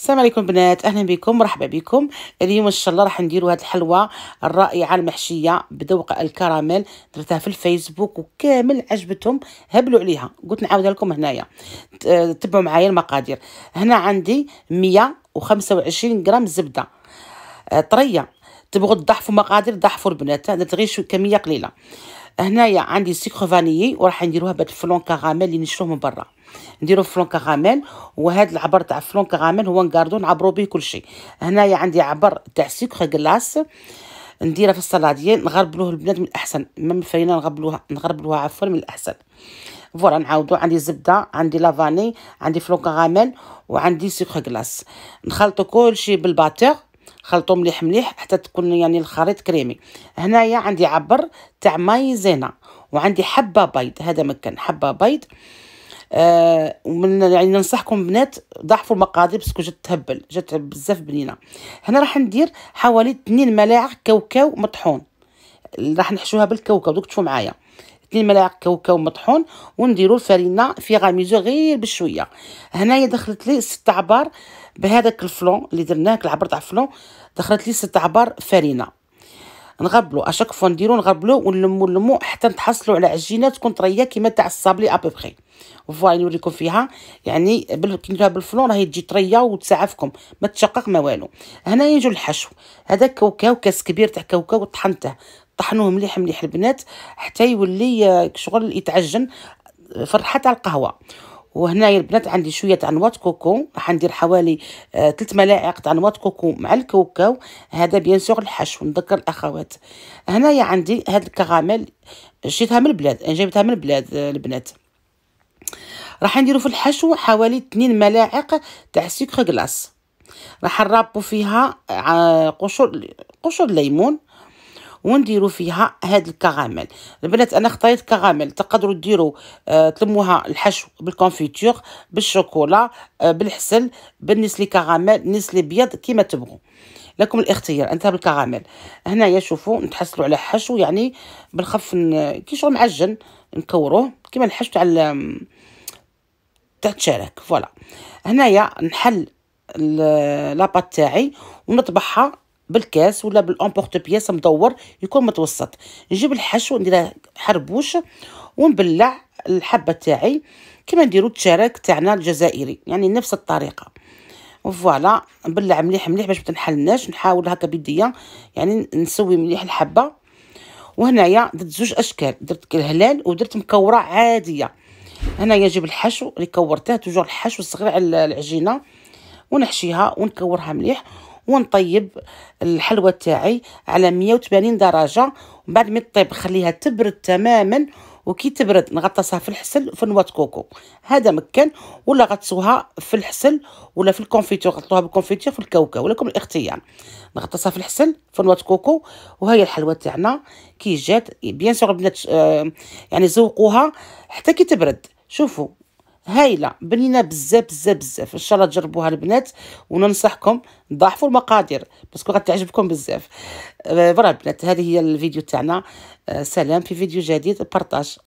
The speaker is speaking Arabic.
السلام عليكم بنات اهلا بكم مرحبا بكم اليوم ان شاء الله راح نديروا هذه الحلوه الرائعه المحشيه بذوق الكراميل درتها في الفيسبوك وكامل عجبتهم هبلوا عليها قلت نعاودها لكم هنايا تبعوا معايا المقادير هنا عندي 125 غرام زبده آه، طريه تبغوا تضحفوا مقادير ضحفوا البنات درت غير كميه قليله هنايا عندي سكر فانيي وراح نديروها بهاد الفلون كراميل اللي نشروه من برا نديرو فلون كراميل وهذا العبر تاع فلون كراميل هو نقاردو نعبرو به كل شيء هنايا عندي عبر تاع سكر كلاص نديرها في الصلاديه نغربلوه البنات من الاحسن ما من الفرينه نغربلوها نغربلوها عفوا من الاحسن فوالا نعاودو عندي زبده عندي لافاني عندي فلون كراميل وعندي سكر كلاص نخلطو كل شيء بالباتور خلطو مليح مليح حتى تكون يعني الخليط كريمي هنايا عندي عبر تاع مايزينا وعندي حبه بيض هذا مكان حبه بيض آه ومن يعني ننصحكم بنات ضعفوا المقادير باسكو جات تهبل جات بزاف بنينه هنا راح ندير حوالي 2 ملاعق كاوكاو مطحون راح نحشوها بالكاوكاو دوك تشوفوا معايا 2 ملاعق كاوكاو مطحون ونديروا الفرينه في غاميزو غير بشويه هنايا دخلت لي 6 عبار بهذاك الفلون اللي درناه العبر تاع الفلون دخلت لي 6 عبار فرينه نغربلو اشاك فوا نديرو نغربلو ونلمو نلمو حتى نتحصلو على عجينه تكون طريه كيما تاع الصابلي ابوبخي فوالا نوريكم فيها يعني كي نديروها بالفلون راهي تجي طريه وتسعفكم ما تشقق ما والو هنا يجو الحشو هذا كاوكاو كاس كبير تاع كاوكاو طحنته طحنوه مليح مليح البنات حتى يولي آه، شغل يتعجن آه، فرحه تاع القهوه وهنايا البنات عندي شويه تاع نوات كوكو راح ندير حوالي آه 3 ملاعق تاع نوات كوكو مع الكاوكاو هذا بيان سور الحشو نذكر الاخوات هنايا عندي هاد الكراميل شريتها من البلاد جايبتها من البلاد آه، البنات راح نديرو في الحشو حوالي 2 ملاعق تاع سكر غلاص راح نرابو فيها آه، قشور قشور الليمون ونديروا فيها هاد الكراميل البنات انا خطيت كراميل تقدروا ديروا آه تلموها الحشو بالكونفيتور بالشوكولا آه بالحسل بالنسلي كراميل نسلي بيض كيما تبغوا لكم الاختيار انت بالكراميل هنايا شوفوا نتحصلوا على حشو يعني بالخف كي شغل معجن نكوروه كيما الحشو تاع تاع الشارك فوالا هنايا نحل لاباط تاعي ونطبعها بالكاس ولا بالامبورت بياس مدور يكون متوسط نجيب الحشو ندير حربوش ونبلع الحبه تاعي كما نديرو التشارك تاعنا الجزائري يعني نفس الطريقه فوالا نبلع مليح مليح باش ما تنحلناش نحاول هكا بيديا يعني نسوي مليح الحبه وهنايا درت زوج اشكال درت الهلال ودرت مكوره عاديه هنايا جيب الحشو اللي كورته توجور الحشو الصغير على العجينه ونحشيها ونكورها مليح ونطيب الحلوى تاعي على 180 درجه بعد ما تطيب خليها تبرد تماما وكي تبرد نغطسها في الحسل في نواة كوكو هذا مكان ولا غطسوها في الحسل ولا في الكونفيتور غطوها بالكونفيتور في الكاوكاو لكم الاختيار نغطسها في الحسل في نواة كوكو وهي الحلوى تاعنا كي جات بيان سور البنات آه، يعني زوقوها حتى كي تبرد شوفوا هايله بنينه بزاف بزاف بزاف ان شاء الله تجربوها البنات وننصحكم ضاعفوا المقادير باسكو غتعجبكم بزاف آه، فوالا البنات هذه هي الفيديو تاعنا آه، سلام في فيديو جديد بارطاج